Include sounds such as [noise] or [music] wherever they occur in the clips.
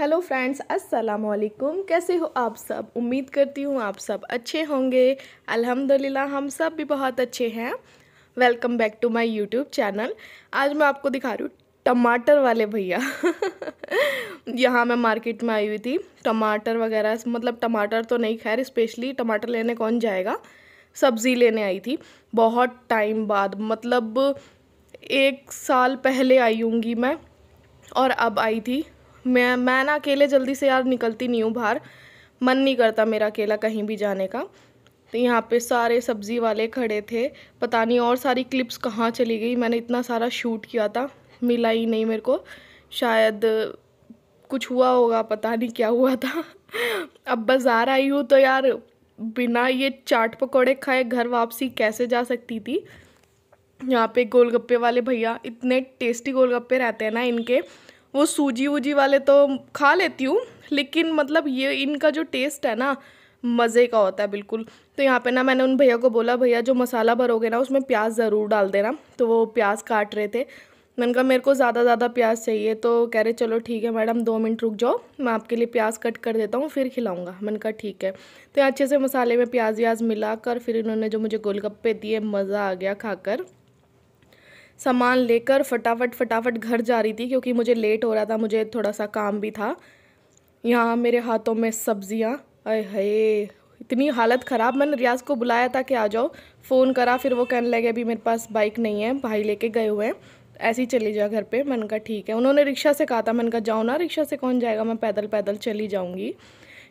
hello friends अस्सलाम वालेकुम कैसे हो आप सब उम्मीद करती हूँ आप सब अच्छे होंगे अल्हम्दुलिल्लाह हम सब भी बहुत अच्छे हैं welcome back to my YouTube channel आज मैं आपको दिखा रही हूँ टमाटर वाले भैया [laughs] यहाँ मैं मार्केट में आई हुई थी टमाटर वगैरह मतलब टमाटर तो नहीं खैर स्पेशली टमाटर लेने कौन जाएगा सब्ज़ी लेने आई थी बहुत टाइम बाद मतलब एक साल पहले आई हूँगी मैं और अब आई थी मैं मैं ना अकेले जल्दी से यार निकलती नहीं हूँ बाहर मन नहीं करता मेरा अकेला कहीं भी जाने का तो यहाँ पे सारे सब्ज़ी वाले खड़े थे पता नहीं और सारी क्लिप्स कहाँ चली गई मैंने इतना सारा शूट किया था मिला ही नहीं मेरे को शायद कुछ हुआ होगा पता नहीं क्या हुआ था अब बाज़ार आई हूँ तो यार बिना ये चाट पकौड़े खाए घर वापसी कैसे जा सकती थी यहाँ पे गोलगप्पे वाले भैया इतने टेस्टी गोलगप्पे रहते हैं ना इनके वो सूजी वूजी वाले तो खा लेती हूँ लेकिन मतलब ये इनका जो टेस्ट है ना मज़े का होता है बिल्कुल तो यहाँ पे ना मैंने उन भैया को बोला भैया जो मसाला भरोगे ना उसमें प्याज ज़रूर डाल देना तो वो प्याज काट रहे थे मैंने कहा मेरे को ज़्यादा ज़्यादा प्याज चाहिए तो कह रहे चलो ठीक है मैडम दो मिनट रुक जाओ मैं आपके लिए प्याज कट कर देता हूँ फिर खिलाऊँगा मैंने कहा ठीक है तो अच्छे से मसाले में प्याज व्याज मिला कर फिर इन्होंने जो मुझे गोलगप्पे दिए मज़ा आ गया खाकर सामान लेकर फटाफट फटाफट घर जा रही थी क्योंकि मुझे लेट हो रहा था मुझे थोड़ा सा काम भी था यहाँ मेरे हाथों में सब्जियाँ अरे है इतनी हालत ख़राब मैंने रियाज को बुलाया था कि आ जाओ फ़ोन करा फिर वो कहने लगे अभी मेरे पास बाइक नहीं है भाई लेके गए हुए हैं ऐसे ही चली जाए घर पे मैंने कहा ठीक है उन्होंने रिक्शा से कहा था मैंने कहा जाओ ना रिक्शा से कौन जाएगा मैं पैदल पैदल चली जाऊँगी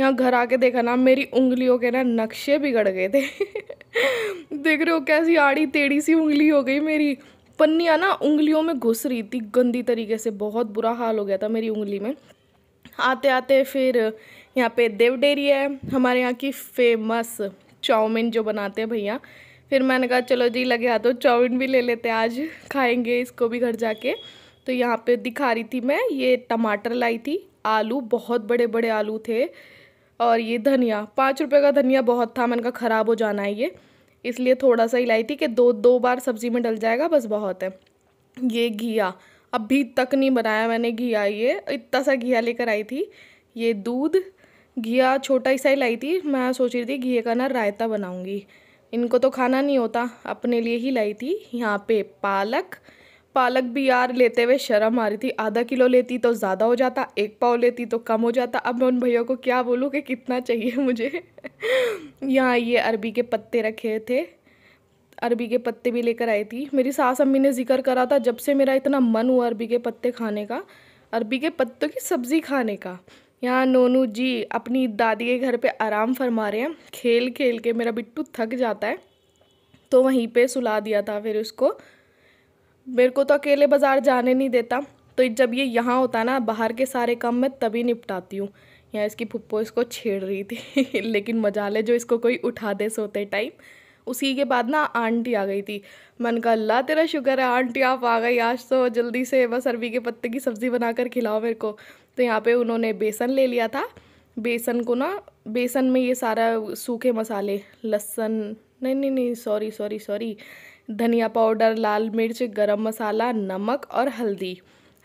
यहाँ घर आके देखा ना मेरी उंगलियों के ना नक्शे बिगड़ गए थे [laughs] देख रहे हो कैसी आड़ी टेढ़ी सी उंगली हो गई मेरी पन्नियाँ ना उंगलियों में घुस रही थी गंदी तरीके से बहुत बुरा हाल हो गया था मेरी उंगली में आते आते फिर यहाँ पे देव डेरी है हमारे यहाँ की फेमस चाउमीन जो बनाते हैं भैया फिर मैंने कहा चलो जी लगे हाथ तो चाउमीन भी ले लेते आज खाएंगे इसको भी घर जाके तो यहाँ पे दिखा रही थी मैं ये टमाटर लाई थी आलू बहुत बड़े बड़े आलू थे और ये धनिया पाँच रुपये का धनिया बहुत था मैंने कहा ख़राब हो जाना है ये इसलिए थोड़ा सा थी के दो दो बार सब्ज़ी में डल जाएगा बस बहुत है ये घिया अभी तक नहीं बनाया मैंने घिया ये इतना सा घिया लेकर आई थी ये दूध घिया छोटा ही सा ही लाई थी मैं सोच रही थी घी का ना रायता बनाऊँगी इनको तो खाना नहीं होता अपने लिए ही लाई थी यहाँ पे पालक पालक भी यार लेते हुए शर्म आ रही थी आधा किलो लेती तो ज़्यादा हो जाता एक पाव लेती तो कम हो जाता अब मैं उन भैया को क्या बोलूँ कि कितना चाहिए मुझे [laughs] यहाँ ये अरबी के पत्ते रखे थे अरबी के पत्ते भी लेकर आई थी मेरी सास अम्मी ने जिक्र करा था जब से मेरा इतना मन हुआ अरबी के पत्ते खाने का अरबी के पत्तों की सब्ज़ी खाने का यहाँ नोनू जी अपनी दादी के घर पे आराम फरमा रहे हैं खेल खेल के मेरा बिट्टू थक जाता है तो वहीं पे सुला दिया था फिर उसको मेरे को तो अकेले बाज़ार जाने नहीं देता तो जब ये यहाँ होता ना बाहर के सारे काम मैं तभी निपटाती हूँ यहाँ इसकी फुप्पो इसको छेड़ रही थी [laughs] लेकिन मजा ले जो इसको कोई उठा दे सोते टाइम उसी के बाद ना आंटी आ गई थी मन का अल्लाह तेरा शुक्र है आंटी आप आ गई आज तो जल्दी से बस अरबी के पत्ते की सब्ज़ी बना कर खिलाओ मेरे को तो यहाँ पे उन्होंने बेसन ले लिया था बेसन को ना बेसन में ये सारा सूखे मसाले लहसन नहीं नहीं नहीं सॉरी सॉरी सॉरी धनिया पाउडर लाल मिर्च गरम मसाला नमक और हल्दी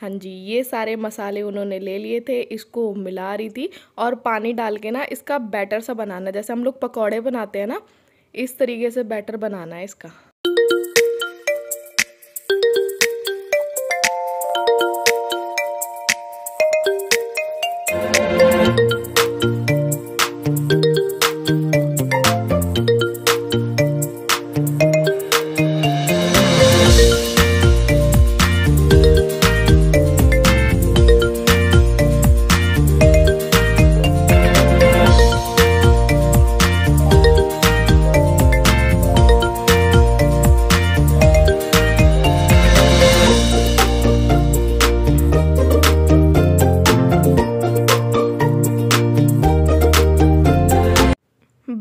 हाँ जी ये सारे मसाले उन्होंने ले लिए थे इसको मिला रही थी और पानी डाल के ना इसका बैटर सा बनाना जैसे हम लोग पकौड़े बनाते हैं ना इस तरीके से बैटर बनाना है इसका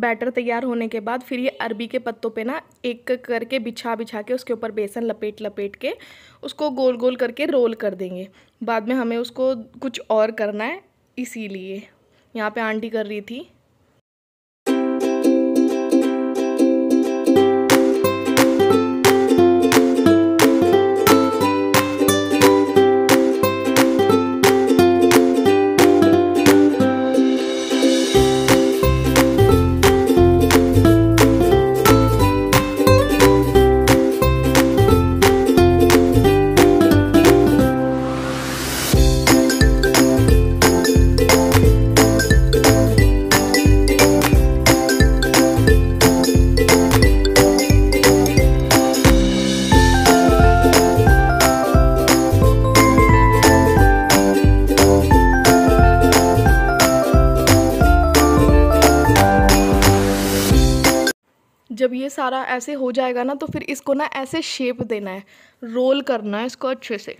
बैटर तैयार होने के बाद फिर ये अरबी के पत्तों पे ना एक करके बिछा बिछा के उसके ऊपर बेसन लपेट लपेट के उसको गोल गोल करके रोल कर देंगे बाद में हमें उसको कुछ और करना है इसीलिए यहाँ पे आंटी कर रही थी जब ये सारा ऐसे हो जाएगा ना तो फिर इसको ना ऐसे शेप देना है रोल करना है इसको अच्छे से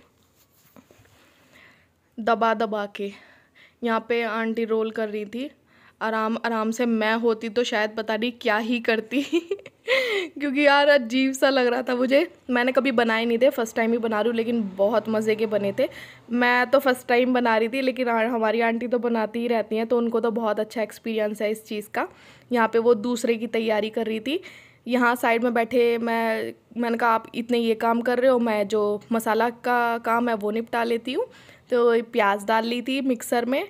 दबा दबा के यहाँ पे आंटी रोल कर रही थी आराम आराम से मैं होती तो शायद पता नहीं क्या ही करती [laughs] क्योंकि यार अजीब सा लग रहा था मुझे मैंने कभी बनाए नहीं थे फ़र्स्ट टाइम ही बना रही हूँ लेकिन बहुत मज़े के बने थे मैं तो फ़र्स्ट टाइम बना रही थी लेकिन हमारी आंटी तो बनाती ही रहती हैं तो उनको तो बहुत अच्छा एक्सपीरियंस है इस चीज़ का यहाँ पर वो दूसरे की तैयारी कर रही थी यहाँ साइड में बैठे मैं मैंने कहा आप इतने ये काम कर रहे हो मैं जो मसाला का काम है वो निपटा लेती हूँ तो प्याज डाल ली थी मिक्सर में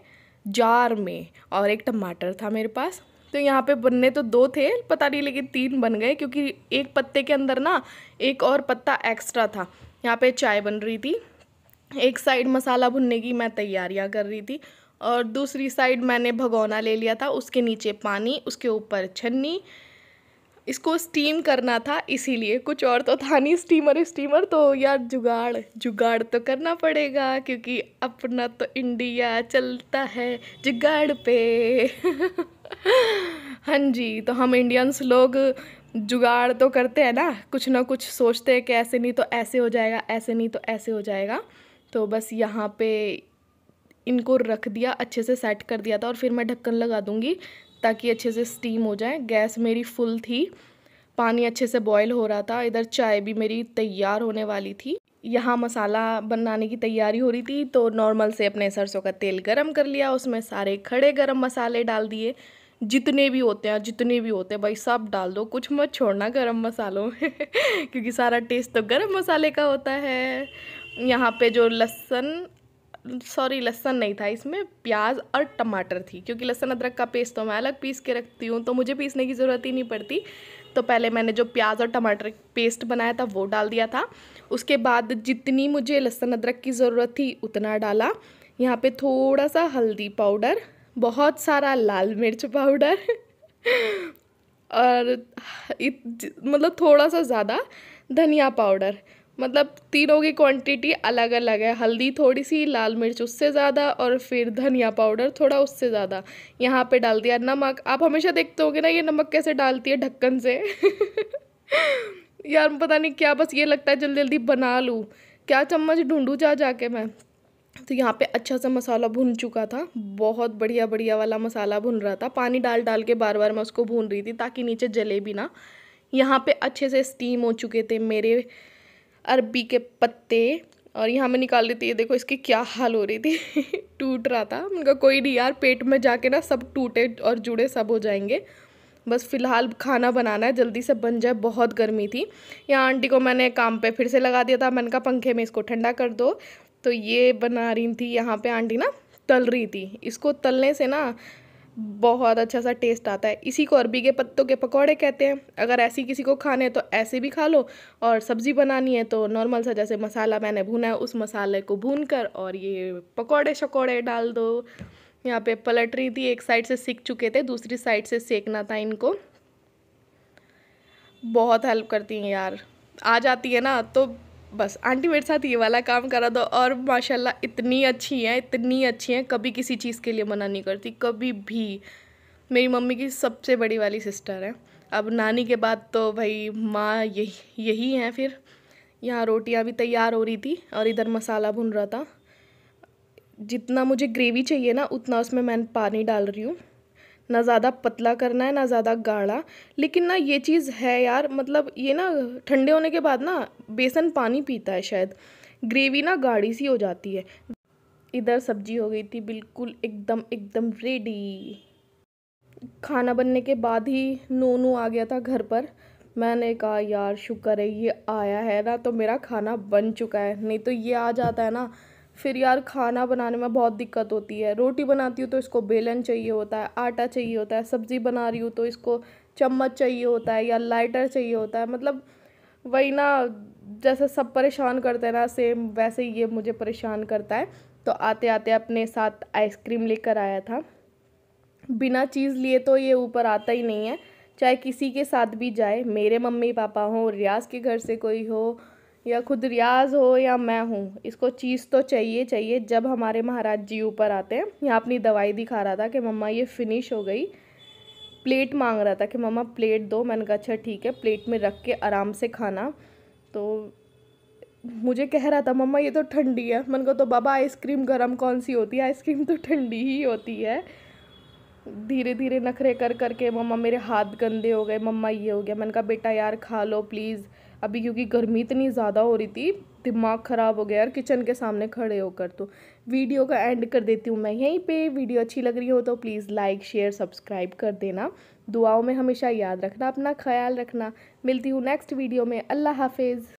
जार में और एक टमाटर था मेरे पास तो यहाँ पे बनने तो दो थे पता नहीं लेकिन तीन बन गए क्योंकि एक पत्ते के अंदर ना एक और पत्ता एक्स्ट्रा था यहाँ पे चाय बन रही थी एक साइड मसाला भुनने की मैं तैयारियाँ कर रही थी और दूसरी साइड मैंने भगोना ले लिया था उसके नीचे पानी उसके ऊपर छन्नी इसको स्टीम करना था इसीलिए कुछ और तो था नहीं स्टीमर स्टीमर तो यार जुगाड़ जुगाड़ तो करना पड़ेगा क्योंकि अपना तो इंडिया चलता है जुगाड़ पे [laughs] हाँ जी तो हम इंडियंस लोग जुगाड़ तो करते हैं ना कुछ ना कुछ सोचते हैं कि ऐसे नहीं तो ऐसे हो जाएगा ऐसे नहीं तो ऐसे हो जाएगा तो बस यहाँ पे इनको रख दिया अच्छे से सेट कर दिया था और फिर मैं ढक्कन लगा दूँगी ताकि अच्छे से स्टीम हो जाए गैस मेरी फुल थी पानी अच्छे से बॉयल हो रहा था इधर चाय भी मेरी तैयार होने वाली थी यहाँ मसाला बनाने की तैयारी हो रही थी तो नॉर्मल से अपने सरसों का तेल गरम कर लिया उसमें सारे खड़े गरम मसाले डाल दिए जितने भी होते हैं जितने भी होते हैं भाई सब डाल दो कुछ मत छोड़ना गरम मसालों में [laughs] क्योंकि सारा टेस्ट तो गरम मसाले का होता है यहाँ पे जो लहसन सॉरी लहसन नहीं था इसमें प्याज और टमाटर थी क्योंकि लहसन अदरक का पेस्ट तो मैं अलग पीस के रखती हूँ तो मुझे पीसने की ज़रूरत ही नहीं पड़ती तो पहले मैंने जो प्याज और टमाटर पेस्ट बनाया था वो डाल दिया था उसके बाद जितनी मुझे लहसुन अदरक की ज़रूरत थी उतना डाला यहाँ पे थोड़ा सा हल्दी पाउडर बहुत सारा लाल मिर्च पाउडर [laughs] और मतलब थोड़ा सा ज़्यादा धनिया पाउडर मतलब तीनों की क्वांटिटी अलग अलग है हल्दी थोड़ी सी लाल मिर्च उससे ज़्यादा और फिर धनिया पाउडर थोड़ा उससे ज़्यादा यहाँ पे डाल दिया नमक आप हमेशा देखते होगे ना ये नमक कैसे डालती है ढक्कन से [laughs] यार पता नहीं क्या बस ये लगता है जल्दी जल्दी बना लूँ क्या चम्मच ढूंढूँ जा जाके मैं तो यहाँ पे अच्छा सा मसाला भून चुका था बहुत बढ़िया बढ़िया वाला मसाला भून रहा था पानी डाल डाल के बार बार मैं उसको भून रही थी ताकि नीचे जले भी ना यहाँ पे अच्छे से स्टीम हो चुके थे मेरे अरबी के पत्ते और यहाँ मैं निकाल रही थी ये देखो इसकी क्या हाल हो रही थी [laughs] टूट रहा था उनका कोई नहीं यार पेट में जाके ना सब टूटे और जुड़े सब हो जाएंगे बस फ़िलहाल खाना बनाना है जल्दी से बन जाए बहुत गर्मी थी यहाँ आंटी को मैंने काम पे फिर से लगा दिया था मैंने कहा पंखे में इसको ठंडा कर दो तो ये बना रही थी यहाँ पे आंटी ना तल रही थी इसको तलने से ना बहुत अच्छा सा टेस्ट आता है इसी को अरबी के पत्तों के पकौड़े कहते हैं अगर ऐसी किसी को खाने तो ऐसे भी खा लो और सब्ज़ी बनानी है तो नॉर्मल सा जैसे मसाला मैंने भुना है उस मसाले को भून कर और ये पकौड़े शकौड़े डाल दो यहाँ पे पलट रही थी एक साइड से सीख चुके थे दूसरी साइड से सेकना था इनको बहुत हेल्प करती हैं यार आ जाती है ना तो बस आंटी मेरे साथ ये वाला काम करा दो और माशाल्लाह इतनी अच्छी हैं इतनी अच्छी हैं कभी किसी चीज़ के लिए मना नहीं करती कभी भी मेरी मम्मी की सबसे बड़ी वाली सिस्टर है अब नानी के बाद तो भाई माँ यही यही हैं फिर यहाँ रोटियाँ भी तैयार हो रही थी और इधर मसाला भुन रहा था जितना मुझे ग्रेवी चाहिए ना उतना उसमें मैं पानी डाल रही हूँ ना ज़्यादा पतला करना है ना ज़्यादा गाढ़ा लेकिन ना ये चीज़ है यार मतलब ये ना ठंडे होने के बाद ना बेसन पानी पीता है शायद ग्रेवी ना गाढ़ी सी हो जाती है इधर सब्जी हो गई थी बिल्कुल एकदम एकदम रेडी खाना बनने के बाद ही नोनू आ गया था घर पर मैंने कहा यार शुक्र है ये आया है ना तो मेरा खाना बन चुका है नहीं तो ये आ जाता है ना फिर यार खाना बनाने में बहुत दिक्कत होती है रोटी बनाती हूँ तो इसको बेलन चाहिए होता है आटा चाहिए होता है सब्ज़ी बना रही हूँ तो इसको चम्मच चाहिए होता है या लाइटर चाहिए होता है मतलब वही ना जैसे सब परेशान करते हैं ना सेम वैसे ही ये मुझे परेशान करता है तो आते आते अपने साथ आइसक्रीम लेकर आया था बिना चीज़ लिए तो ये ऊपर आता ही नहीं है चाहे किसी के साथ भी जाए मेरे मम्मी पापा हों रियाज के घर से कोई हो या खुद रियाज हो या मैं हूँ इसको चीज़ तो चाहिए चाहिए जब हमारे महाराज जी ऊपर आते हैं यहाँ अपनी दवाई दिखा रहा था कि मम्मा ये फिनिश हो गई प्लेट मांग रहा था कि मम्मा प्लेट दो मैंने कहा अच्छा ठीक है प्लेट में रख के आराम से खाना तो मुझे कह रहा था मम्मा ये तो ठंडी है मैंने कहा तो बाबा आइसक्रीम गर्म कौन सी होती है आइसक्रीम तो ठंडी ही होती है धीरे धीरे नखरे कर कर के मम्मा मेरे हाथ गंदे हो गए मम्मा ये हो गया मैंने कहा बेटा यार खा लो प्लीज़ अभी क्योंकि गर्मी इतनी ज़्यादा हो रही थी दिमाग ख़राब हो गया यार किचन के सामने खड़े होकर तो वीडियो का एंड कर देती हूँ मैं यहीं पे वीडियो अच्छी लग रही हो तो प्लीज़ लाइक शेयर सब्सक्राइब कर देना दुआओं में हमेशा याद रखना अपना ख्याल रखना मिलती हूँ नेक्स्ट वीडियो में अल्लाह हाफिज़